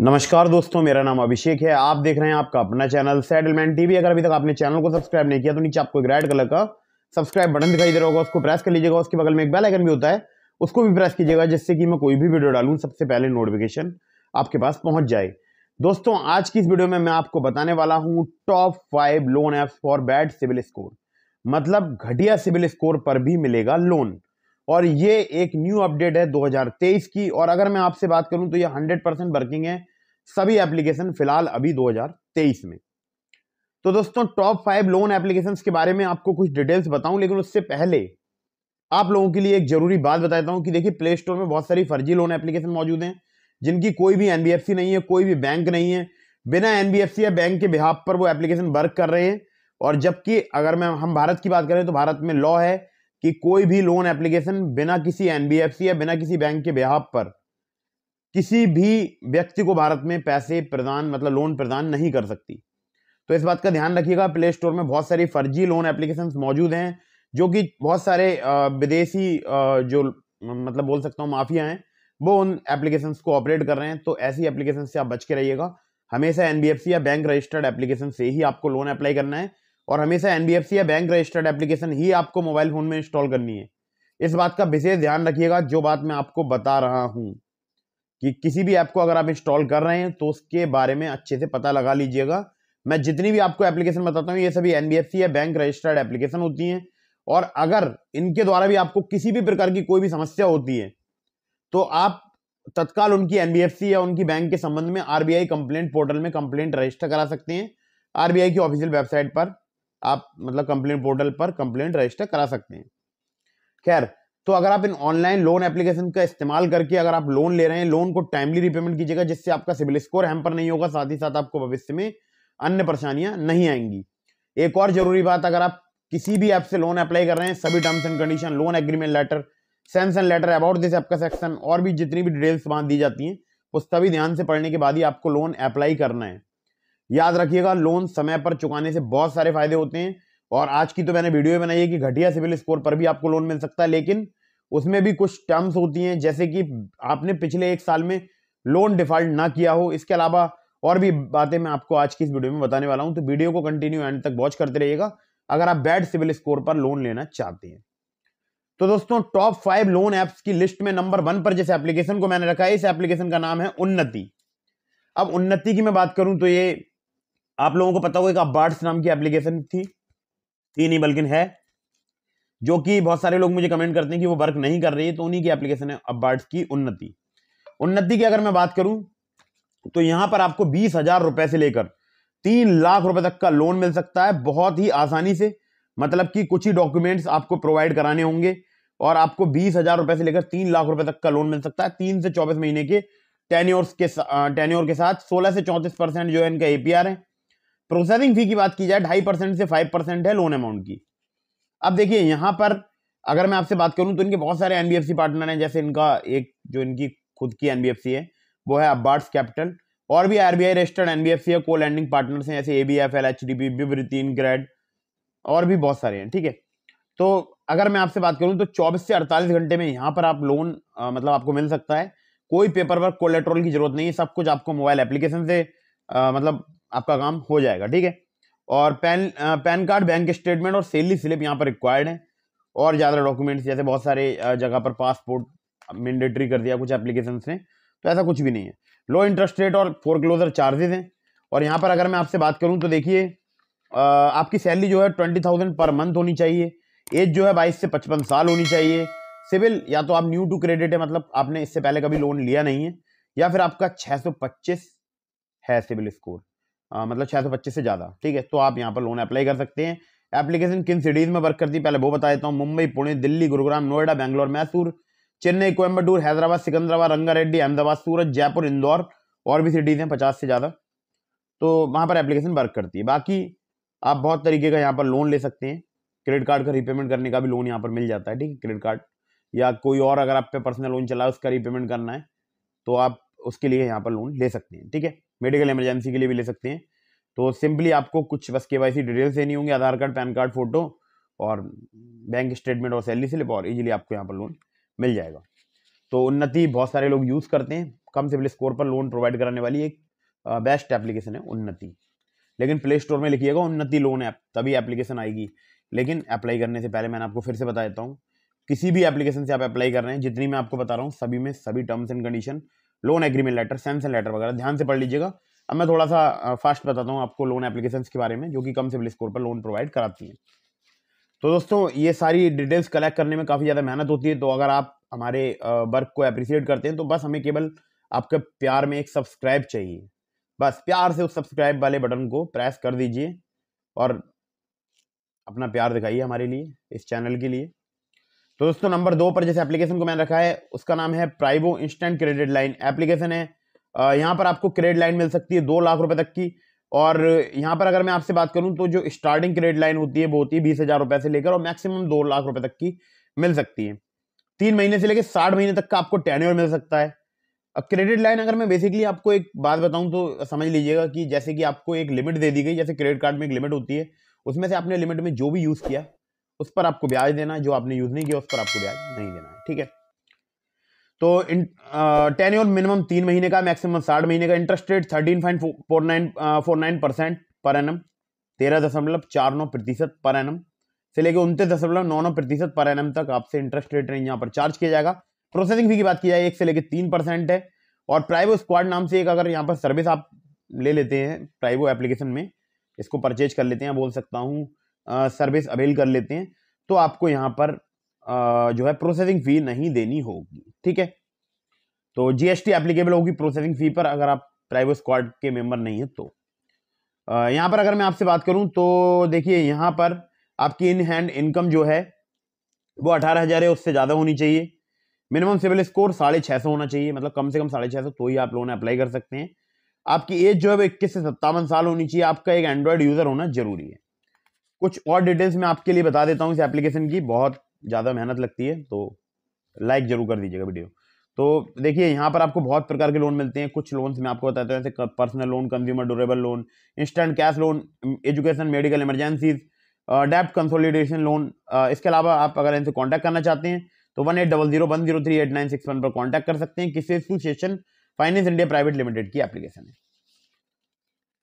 नमस्कार दोस्तों मेरा नाम अभिषेक है आप देख रहे हैं आपका अपना चैनल सेटलमेंट टीवी अगर अभी तक आपने चैनल को सब्सक्राइब नहीं किया तो नीचे आपको एक रेड कलर का सब्सक्राइब बटन दिखाई दे रहा होगा उसको प्रेस कर लीजिएगा उसके बगल में एक बेल आइकन भी होता है उसको भी प्रेस कीजिएगा जिससे कि मैं कोई भी वीडियो डालूँ सबसे पहले नोटिफिकेशन आपके पास पहुँच जाए दोस्तों आज की इस वीडियो में मैं आपको बताने वाला हूँ top five loan apps for bad civil score मतलब घटिया सिविल स्कोर पर भी मिलेगा लोन और ये एक न्यू अपडेट है 2023 की और अगर मैं आपसे बात करूं तो ये 100 परसेंट वर्किंग है सभी एप्लीकेशन फिलहाल अभी 2023 में तो दोस्तों टॉप फाइव लोन एप्लीकेशन के बारे में आपको कुछ डिटेल्स बताऊं लेकिन उससे पहले आप लोगों के लिए एक जरूरी बात बताता हूं कि देखिए प्ले स्टोर में बहुत सारी फर्जी लोन एप्लीकेशन मौजूद हैं जिनकी कोई भी एनबीएफसी नहीं है कोई भी बैंक नहीं है बिना एनबीएफसी या बैंक के बिहाब पर वो एप्लीकेशन वर्क कर रहे हैं और जबकि अगर मैं हम भारत की बात करें तो भारत में लॉ है कि कोई भी लोन एप्लीकेशन बिना किसी एनबीएफसी या बिना किसी बैंक के ब्याह पर किसी भी व्यक्ति को भारत में पैसे प्रदान मतलब लोन प्रदान नहीं कर सकती तो इस बात का ध्यान रखिएगा प्ले स्टोर में बहुत सारी फर्जी लोन एप्लीकेशन मौजूद हैं जो कि बहुत सारे विदेशी जो मतलब बोल सकता हूँ माफिया हैं वो उन एप्लीकेशन को ऑपरेट कर रहे हैं तो ऐसी एप्लीकेशन से आप बच के रहिएगा हमेशा एनबीएफसी या बैंक रजिस्टर्ड एप्लीकेशन से ही आपको लोन अप्लाई करना है और हमेशा एन या बैंक रजिस्टर्ड एप्लीकेशन ही आपको मोबाइल फ़ोन में इंस्टॉल करनी है इस बात का विशेष ध्यान रखिएगा जो बात मैं आपको बता रहा हूँ कि किसी भी ऐप को अगर आप इंस्टॉल कर रहे हैं तो उसके बारे में अच्छे से पता लगा लीजिएगा मैं जितनी भी आपको एप्लीकेशन बताता हूँ ये सभी एन या बैंक रजिस्टर्ड एप्लीकेशन होती हैं और अगर इनके द्वारा भी आपको किसी भी प्रकार की कोई भी समस्या होती है तो आप तत्काल उनकी एन या उनकी बैंक के संबंध में आरबीआई कंप्लेंट पोर्टल में कंप्लेंट रजिस्टर करा सकते हैं आरबीआई की ऑफिशियल वेबसाइट पर आप मतलब कंप्लेंट पोर्टल पर कंप्लेंट रजिस्टर करा सकते हैं खैर तो अगर आप इन ऑनलाइन लोन एप्लीकेशन का इस्तेमाल करके अगर आप लोन ले रहे हैं लोन को टाइमली रिपेमेंट कीजिएगा जिससे आपका सिविल स्कोर हैम्पर नहीं होगा साथ ही साथ आपको भविष्य में अन्य परेशानियां नहीं आएंगी एक और जरूरी बात अगर आप किसी भी ऐप से लोन अप्लाई कर रहे हैं सभी terms and condition loan agreement letter सेंस लेटर अबाउट दिस ऐप का सेक्शन और भी जितनी भी डिटेल्स वहां दी जाती हैं उस सभी ध्यान से पढ़ने के बाद ही आपको लोन अप्लाई करना है याद रखिएगा लोन समय पर चुकाने से बहुत सारे फायदे होते हैं और आज की तो मैंने वीडियो बनाई है कि घटिया सिविल स्कोर पर भी आपको लोन मिल सकता है लेकिन उसमें भी कुछ टर्म्स होती हैं जैसे कि आपने पिछले एक साल में लोन डिफॉल्ट ना किया हो इसके अलावा और भी बातें मैं आपको आज की इस वीडियो में बताने वाला हूं तो वीडियो को कंटिन्यू एंड तक वॉच करते रहिएगा अगर आप बैड सिविल स्कोर पर लोन लेना चाहते हैं तो दोस्तों टॉप फाइव लोन ऐप्स की लिस्ट में नंबर वन पर जिस एप्लीकेशन को मैंने रखा है इस एप्लीकेशन का नाम है उन्नति अब उन्नति की मैं बात करूं तो ये आप लोगों को पता होगा एक बार्ड्स नाम की एप्लीकेशन थी थी नहीं बल्कि है जो कि बहुत सारे लोग मुझे कमेंट करते हैं कि वो वर्क नहीं कर रही है तो उन्हीं की एप्लीकेशन है अबार्ड्स की उन्नति उन्नति की अगर मैं बात करूं तो यहां पर आपको बीस हजार रुपए से लेकर तीन लाख रुपए तक का लोन मिल सकता है बहुत ही आसानी से मतलब कि कुछ ही डॉक्यूमेंट्स आपको प्रोवाइड कराने होंगे और आपको बीस हजार रुपए से लेकर तीन लाख रुपए तक का लोन मिल सकता है तीन से चौबीस महीने के टेन्योर्स के टेन्योर के साथ सोलह से चौंतीस परसेंट जो है इनका एपीआर है प्रोसेसिंग फी की बात की जाए ढाई परसेंट से फाइव परसेंट है लोन अमाउंट की अब देखिए यहाँ पर अगर मैं आपसे बात करूँ तो इनके बहुत सारे एनबीएफसी पार्टनर हैं जैसे इनका एक जो इनकी खुद की एनबीएफसी है वो है अब्बार्ड्स कैपिटल और भी आरबीआई रजिस्टर्ड एनबीएफसी है को लैंडिंग पार्टनर हैं जैसे A B F L H D B Vivriti grade और भी बहुत सारे हैं ठीक है तो अगर मैं आपसे बात करूं तो चौबीस से अड़तालीस घंटे में यहाँ पर आप लोन आ, मतलब आपको मिल सकता है कोई पेपर वर्क कोलेट्रोल की जरूरत नहीं है सब कुछ आपको मोबाइल एप्लीकेशन से आ, मतलब आपका काम हो जाएगा ठीक है और PAN PAN card bank statement और सेलरी स्लिप यहाँ पर रिक्वायर्ड है और ज़्यादा डॉक्यूमेंट्स जैसे बहुत सारे जगह पर पासपोर्ट मैंडेटरी कर दिया कुछ एप्लीकेशन ने तो ऐसा कुछ भी नहीं है लो इंटरेस्ट रेट और फोर क्लोजर चार्जेज हैं और यहाँ पर अगर मैं आपसे बात करूँ तो देखिए आपकी सैलरी जो है ट्वेंटी थाउजेंड पर मंथ होनी चाहिए एज जो है बाईस से पचपन साल होनी चाहिए सिविल या तो आप न्यू टू क्रेडिट है मतलब आपने इससे पहले कभी लोन लिया नहीं है या फिर आपका 625 है सिविल स्कोर आ, मतलब छः सौ पच्चीस से ज़्यादा ठीक है तो आप यहाँ पर लोन अप्लाई कर सकते हैं एप्लीकेशन किन सिटीज़ में वर्क करती है पहले वो बता देता हूँ मुंबई पुणे दिल्ली गुरुग्राम नोएडा बैंगलोर मैसूर चेन्नई कोयम्बटूर हैदराबाद सिकंदराबाद रंगारेड्डी अहमदाबाद सूरत जयपुर इंदौर और भी सिटीज़ हैं पचास से ज़्यादा तो वहाँ पर एप्लीकेशन वर्क करती है बाकी आप बहुत तरीके का यहाँ पर लोन ले सकते हैं क्रेडिट कार्ड का रीपेमेंट करने का भी लोन यहाँ पर मिल जाता है ठीक है क्रेडिट कार्ड या कोई और अगर आप पे पर्सनल लोन चला उसका रीपेमेंट करना है तो आप उसके लिए यहाँ पर लोन ले सकते हैं ठीक है मेडिकल इमरजेंसी के लिए भी ले सकते हैं तो सिंपली आपको कुछ बस के डिटेल्स देनी होंगी Aadhaar card PAN card photo और बैंक स्टेटमेंट और सैलरी स्लिप और इजीली आपको यहाँ पर लोन मिल जाएगा तो उन्नति बहुत सारे लोग यूज़ करते हैं कम सिविल स्कोर पर लोन प्रोवाइड कराने वाली एक बेस्ट एप्लीकेशन है उन्नति लेकिन प्ले स्टोर में लिखिएगा उन्नति लोन ऐप तभी एप्लीकेशन आएगी लेकिन अप्लाई करने से पहले मैंने आपको फिर से बता देता हूँ किसी भी एप्लीकेशन से आप अप्लाई कर रहे हैं जितनी मैं आपको बता रहा हूँ सभी में सभी terms and condition loan agreement letter Samsung letter वगैरह ध्यान से पढ़ लीजिएगा अब मैं थोड़ा सा फास्ट बताता हूँ आपको लोन एप्लीकेशन के बारे में जो कि कम सिविल स्कोर पर लोन प्रोवाइड कराती हैं तो दोस्तों ये सारी डिटेल्स कलेक्ट करने में काफ़ी ज़्यादा मेहनत होती है तो अगर आप हमारे वर्क को अप्रिसिएट करते हैं तो बस हमें केवल आपके प्यार में एक सब्सक्राइब चाहिए बस प्यार से उस सब्सक्राइब वाले बटन को प्रेस कर दीजिए और अपना प्यार दिखाइए हमारे लिए इस चैनल के लिए तो दोस्तों नंबर दो पर जैसे एप्लीकेशन को मैंने रखा है उसका नाम है Privo instant credit line application है यहाँ पर आपको क्रेडिट लाइन मिल सकती है दो लाख रुपए तक की और यहाँ पर अगर मैं आपसे बात करूँ तो जो स्टार्टिंग क्रेडिट लाइन होती है वो होती है बीस हज़ार रुपये से लेकर और मैक्सिमम दो लाख रुपये तक की मिल सकती है तीन महीने से लेकर साठ महीने तक का आपको टेन्योर मिल सकता है क्रेडिट लाइन अगर मैं बेसिकली आपको एक बात बताऊँ तो समझ लीजिएगा कि जैसे कि आपको एक लिमिट दे दी गई जैसे क्रेडिट कार्ड में एक लिमिट होती है उसमें से आपने लिमिट में जो भी यूज़ किया उस पर आपको ब्याज देना है जो आपने यूज नहीं किया उस पर आपको ब्याज नहीं देना है ठीक है तो इन टेन ईयर मिनिमम तीन महीने का मैक्सिमम साठ महीने का interest rate thirteen point four nine four nine percent पर एन एम तेरह दशमलव चार नौ प्रतिशत पर एन एम से लेकर उनतीस दशमलव नौ नौ प्रतिशत पर एन एम तक आपसे इंटरेस्ट रेट रेंज यहाँ पर चार्ज किया जाएगा प्रोसेसिंग फी की बात की जाए एक से लेकर तीन परसेंट है और प्राइवो स्क्वाड नाम से एक अगर यहाँ पर सर्विस आप ले लेते हैं प्राइवो एप्लीकेशन में इसको परचेज कर लेते हैं बोल सकता हूँ सर्विस अवेल कर लेते हैं तो आपको यहाँ पर जो है प्रोसेसिंग फ़ी नहीं देनी होगी ठीक है तो जीएसटी एप्लीकेबल होगी प्रोसेसिंग फ़ी पर अगर आप प्राइवेट स्क्वाड के मेंबर नहीं हैं तो यहाँ पर अगर मैं आपसे बात करूँ तो देखिए यहाँ पर आपकी इन हैंड इनकम जो है वो अठारह हज़ार है उससे ज़्यादा होनी चाहिए मिनिमम सिविल स्कोर साढ़े छः सौ होना चाहिए मतलब कम से कम साढ़े छः सौ तो ही आप लोगों ने अप्लाई कर सकते हैं आपकी एज जो है वो इक्कीस से सत्तावन साल होनी चाहिए आपका एक एंड्रॉयड यूज़र होना जरूरी है कुछ और डिटेल्स मैं आपके लिए बता देता हूँ इस एप्लीकेशन की बहुत ज़्यादा मेहनत लगती है तो लाइक ज़रूर कर दीजिएगा वीडियो तो देखिए यहाँ पर आपको बहुत प्रकार के लोन मिलते हैं कुछ लोन्स मैं आपको बताता हूँ जैसे personal loan consumer durable loan instant cash loan education medical emergencies डेप्ट कंसोलिडेशन लोन इसके अलावा आप अगर इनसे कॉन्टैक्ट करना चाहते हैं तो one eight double zero one zero three eight nine six one पर कॉन्टैक्ट कर सकते हैं किस association finance India private limited की एप्लीकेशन है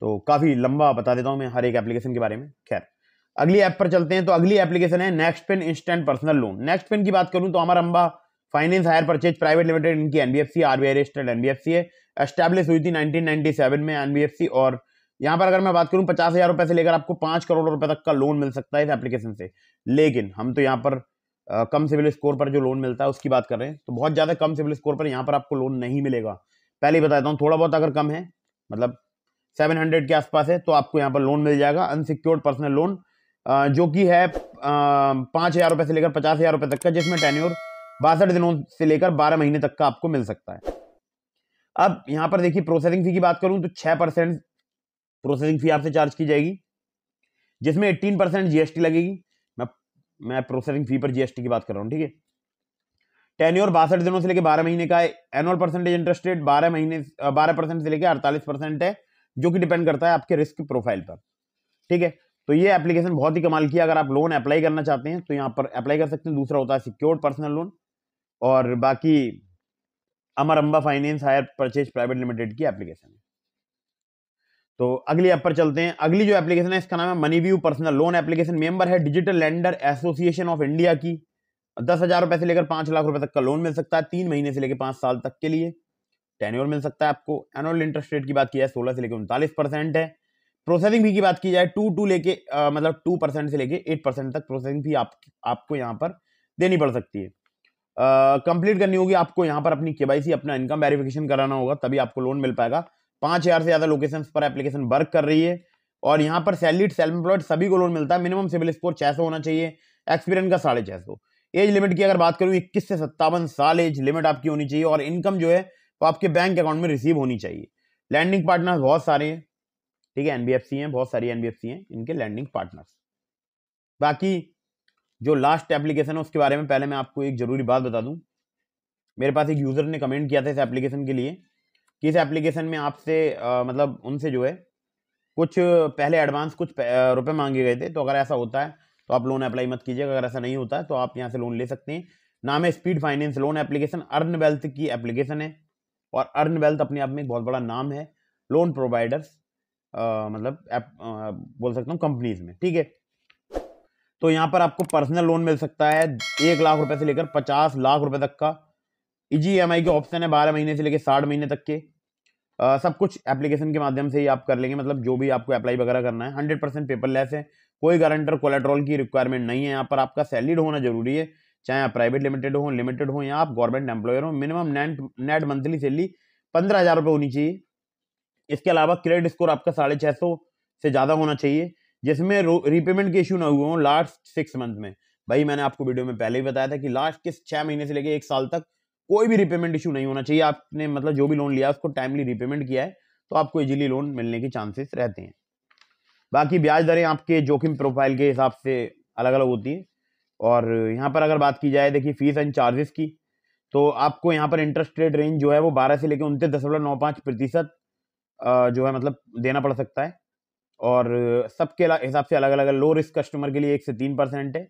तो काफ़ी लंबा बता देता हूँ मैं हर एक एप्लीकेशन के बारे में खैर अगली ऐप पर चलते हैं तो अगली एप्लीकेशन है next pin instant personal loan next pin की बात करूं तो Amar Amba finance hire purchase private limited इनकी एनबीएफसी आरबीआई रजिस्टर्ड एनबीएफसी है एस्टैब्लिश हुई थी 1997 में एनबीएफसी और यहाँ पर अगर मैं बात करूँ पचास हज़ार रुपये से लेकर आपको पांच करोड़ रुपए तक का लोन मिल सकता है इस एप्लीकेशन से लेकिन हम तो यहाँ पर आ, कम सिविल स्कोर पर जो लोन मिलता है उसकी बात कर रहे हैं तो बहुत ज़्यादा कम सिविल स्कोर पर यहाँ पर आपको लोन नहीं मिलेगा पहले ही बताता हूँ थोड़ा बहुत अगर कम है मतलब सेवन के आसपास है तो आपको यहाँ पर लोन मिल जाएगा अनसिक्योर्ड पर्सनल लोन जो कि है पाँच हज़ार रुपये से लेकर पचास हज़ार रुपये तक का जिसमें टेन्योर बासठ दिनों से लेकर बारह महीने तक का आपको मिल सकता है अब यहाँ पर देखिए प्रोसेसिंग फ़ी की बात करूँ तो छः परसेंट प्रोसेसिंग फ़ी आपसे चार्ज की जाएगी जिसमें एट्टीन परसेंट जी लगेगी मैं मैं प्रोसेसिंग फ़ी पर जीएसटी की बात कर रहा हूँ ठीक है टेन्योर बासठ दिनों से लेकर बारह महीने का है एनुअल परसेंटेज इंटरेस्ट रेट बारह महीने बारह परसेंट से लेकर अड़तालीस परसेंट है जो कि डिपेंड करता है आपके रिस्क प्रोफाइल पर ठीक है तो ये एप्लीकेशन बहुत ही कमाल की अगर आप लोन अप्लाई करना चाहते हैं तो यहाँ पर अप्लाई कर सकते हैं दूसरा होता है सिक्योर्ड पर्सनल लोन और बाकी Amar Amba finance hire purchase private limited की एप्लीकेशन है तो अगली ऐप पर चलते हैं अगली जो एप्लीकेशन है इसका नाम है money view personal loan application member है digital lender association of India की दस हज़ार रुपए से लेकर पांच लाख रुपए तक का लोन मिल सकता है तीन महीने से लेकर पांच साल तक के लिए टेन्योर मिल सकता है आपको एनुअल इंटरेस्ट रेट की बात की है सोलह से लेकर उनतालीस परसेंट है प्रोसेसिंग फी की बात की जाए टू टू लेके मतलब टू परसेंट से लेके एट परसेंट तक प्रोसेसिंग फी आप, आपको यहाँ पर देनी पड़ सकती है कंप्लीट करनी होगी आपको यहाँ पर अपनी के अपना इनकम वेरिफिकेशन कराना होगा तभी आपको लोन मिल पाएगा पाँच हज़ार से ज़्यादा लोकेशन पर एप्लीकेशन वर्क कर रही है और यहाँ पर सैलरीड सेल्फ एम्प्लॉयड सभी को लोन मिलता है मिनिमम सिविल स्कोर छः सौ होना चाहिए एक्सपीरियंस का साढ़े छः सौ एज लिमिट की अगर बात करूँ इक्कीस से सत्तावन साल एज लिमिट आपकी होनी चाहिए और इनकम जो है वो आपके बैंक अकाउंट में रिसीव होनी चाहिए लैंडिंग पार्टनर बहुत सारे हैं ठीक है एनबीएफसी हैं बहुत सारी एनबीएफसी हैं इनके लैंडिंग पार्टनर्स बाकी जो लास्ट एप्लीकेशन है उसके बारे में पहले मैं आपको एक ज़रूरी बात बता दूं मेरे पास एक यूज़र ने कमेंट किया था इस एप्लीकेशन के लिए कि इस एप्लीकेशन में आपसे मतलब उनसे जो है कुछ पहले एडवांस कुछ रुपए मांगे गए थे तो अगर ऐसा होता है तो आप लोन अप्लाई मत कीजिएगा अगर ऐसा नहीं होता है तो आप यहाँ से लोन ले सकते हैं नाम है speed finance loan application earn wealth की एप्लीकेशन है और अर्न वेल्थ अपने आप में एक बहुत बड़ा नाम है लोन प्रोवाइडर्स मतलब आ, बोल सकता हूँ कंपनीज में ठीक है तो यहाँ पर आपको पर्सनल लोन मिल सकता है एक लाख रुपए से लेकर पचास लाख रुपए तक का इजी e एम के ऑप्शन है बारह महीने से लेकर साठ महीने तक के आ, सब कुछ एप्लीकेशन के माध्यम से ही आप कर लेंगे मतलब जो भी आपको अप्लाई वगैरह करना है हंड्रेड परसेंट पेपरलेस है कोई गारंटर कोलेट्रोल की रिक्वायरमेंट नहीं है यहाँ पर आपका सैलरीड होना जरूरी है चाहे आप प्राइवेट लिमिटेड हो लिमिटेड हो या आप गवर्नमेंट एम्प्लॉयर हो minimum net net monthly salary पंद्रह हज़ार रुपये होनी चाहिए इसके अलावा क्रेडिट स्कोर आपका साढ़े छः सौ से ज़्यादा होना चाहिए जिसमें रीपेमेंट के इशू ना हुए हों लास्ट सिक्स मंथ में भाई मैंने आपको वीडियो में पहले ही बताया था कि लास्ट के छः महीने से लेकर एक साल तक कोई भी रीपेमेंट इशू नहीं होना चाहिए आपने मतलब जो भी लोन लिया उसको टाइमली रीपेमेंट किया है तो आपको इजीली लोन मिलने के चांसेस रहते हैं बाकी ब्याज दरें आपके जोखिम प्रोफाइल के हिसाब से अलग अलग होती हैं और यहाँ पर अगर बात की जाए देखिए फीस एंड चार्जेस की तो आपको यहाँ पर इंटरेस्ट रेट रेंज जो है वो बारह से लेकर उनतीस दशमलव नौ पाँच प्रतिशत जो है मतलब देना पड़ सकता है और सबके हिसाब से अलग अलग लो रिस्क कस्टमर के लिए एक से तीन परसेंट है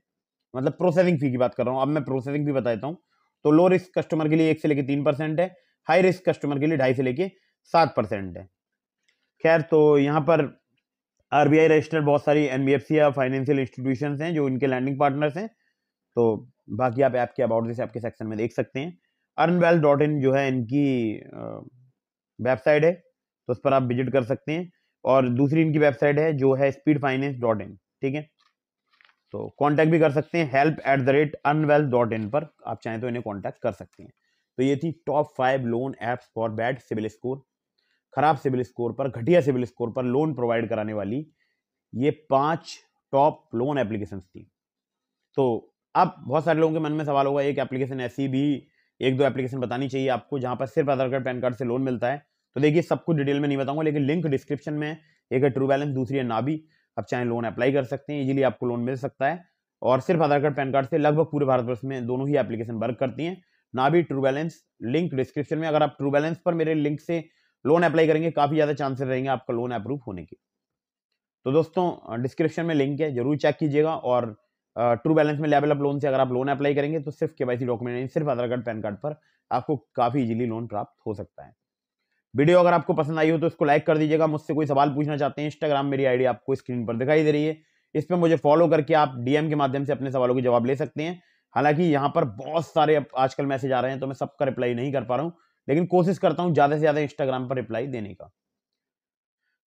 मतलब प्रोसेसिंग फी की बात कर रहा हूँ अब मैं प्रोसेसिंग भी बता देता हूँ तो लो रिस्क कस्टमर के लिए एक से लेके तीन परसेंट है हाई रिस्क कस्टमर के लिए ढाई से लेके सात परसेंट है खैर तो यहाँ पर आर बी आई रजिस्टर बहुत सारी एन बी एफ सी या फाइनेंशियल इंस्टीट्यूशन हैं जो इनके लैंडिंग पार्टनर्स हैं तो बाकी आप ऐप के अबाउट जैसे आपके सेक्शन में देख सकते हैं वेल डॉट इन जो है इनकी वेबसाइट है तो उस पर आप विजिट कर सकते हैं और दूसरी इनकी वेबसाइट है जो है स्पीड फाइनेंस डॉट इन ठीक है तो कांटेक्ट भी कर सकते हैं हेल्प एट द रेट अनवेल डॉट इन पर आप चाहें तो इन्हें कांटेक्ट कर सकते हैं तो ये थी top five loan apps for bad civil score खराब सिविल स्कोर पर घटिया सिविल स्कोर पर लोन प्रोवाइड कराने वाली ये पांच टॉप लोन एप्लीकेशन थी तो अब बहुत सारे लोगों के मन में सवाल होगा एक एप्लीकेशन ऐसी भी एक दो एप्लीकेशन बतानी चाहिए आपको जहाँ पर सिर्फ आधार कार्ड पैन कार्ड से लोन मिलता है तो देखिए सब कुछ डिटेल में नहीं बताऊंगा लेकिन लिंक डिस्क्रिप्शन में एक है ट्रू बैलेंस दूसरी है नाबी आप चाहे लोन अप्लाई कर सकते हैं इजीली आपको लोन मिल सकता है और सिर्फ आधार कार्ड पैन कार्ड से लगभग पूरे भारतवर्ष में दोनों ही एप्लीकेशन वर्क करती हैं ना भी ट्रू बैलेंस लिंक डिस्क्रिप्शन में अगर आप ट्रू बैलेंस पर मेरे लिंक से लोन अप्लाई करेंगे काफ़ी ज़्यादा चांसेस रहेंगे आपका लोन अप्रूव होने के तो दोस्तों डिस्क्रिप्शन में लिंक है जरूर चेक कीजिएगा और ट्रू बैलेंस में लेवल अप लोन से अगर आप लोन अप्लाई करेंगे तो सिर्फ के डॉक्यूमेंट नहीं सिर्फ आधार कार्ड पैन कार्ड पर आपको काफ़ी इजीली लोन प्राप्त हो सकता है वीडियो अगर आपको पसंद आई हो तो इसको लाइक कर दीजिएगा मुझसे कोई सवाल पूछना चाहते हैं इंस्टाग्राम मेरी आईडी आपको स्क्रीन पर दिखाई दे रही है इस पर मुझे फॉलो करके आप डीएम के माध्यम से अपने सवालों के जवाब ले सकते हैं हालांकि यहाँ पर बहुत सारे आजकल मैसेज आ रहे हैं तो मैं सबका रिप्लाई नहीं कर पा रहा हूँ लेकिन कोशिश करता हूँ ज़्यादा से ज़्यादा इंस्टाग्राम पर रिप्लाई देने का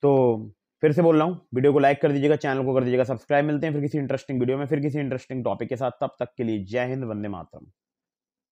तो फिर से बोल रहा हूँ वीडियो को लाइक कर दीजिएगा चैनल को कर दीजिएगा सब्सक्राइब मिलते हैं फिर किसी इंटरेस्टिंग वीडियो में फिर किसी इंटरेस्टिंग टॉपिक के साथ तब तक के लिए जय हिंद वंदे मातरम